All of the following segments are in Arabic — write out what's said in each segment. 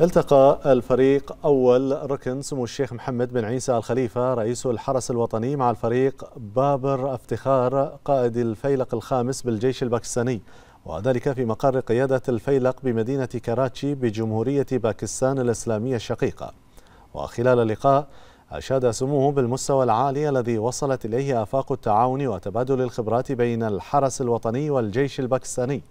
التقى الفريق أول ركن سمو الشيخ محمد بن عيسى الخليفة رئيس الحرس الوطني مع الفريق بابر افتخار قائد الفيلق الخامس بالجيش الباكستاني وذلك في مقر قيادة الفيلق بمدينة كراتشي بجمهورية باكستان الإسلامية الشقيقة وخلال اللقاء أشاد سموه بالمستوى العالي الذي وصلت إليه آفاق التعاون وتبادل الخبرات بين الحرس الوطني والجيش الباكستاني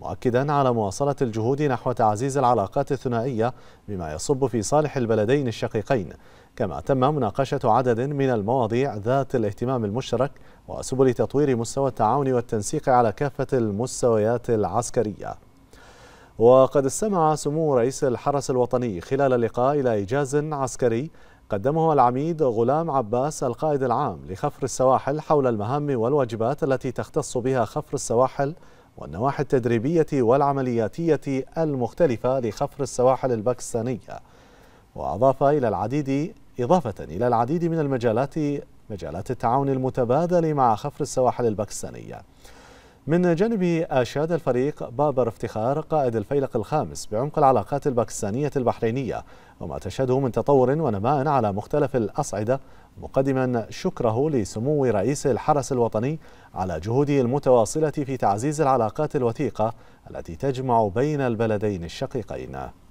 مؤكدا على مواصلة الجهود نحو تعزيز العلاقات الثنائية بما يصب في صالح البلدين الشقيقين كما تم مناقشة عدد من المواضيع ذات الاهتمام المشترك وسبل تطوير مستوى التعاون والتنسيق على كافة المستويات العسكرية وقد استمع سمو رئيس الحرس الوطني خلال اللقاء إلى إيجاز عسكري قدمه العميد غلام عباس القائد العام لخفر السواحل حول المهام والواجبات التي تختص بها خفر السواحل والنواحي التدريبية والعملياتية المختلفة لخفر السواحل الباكستانية وأضاف إلى العديد إضافة إلى العديد من المجالات مجالات التعاون المتبادل مع خفر السواحل الباكستانية من جانب أشاد الفريق بابر افتخار قائد الفيلق الخامس بعمق العلاقات الباكستانية البحرينية وما تشهده من تطور ونماء على مختلف الأصعدة مقدما شكره لسمو رئيس الحرس الوطني على جهوده المتواصلة في تعزيز العلاقات الوثيقة التي تجمع بين البلدين الشقيقين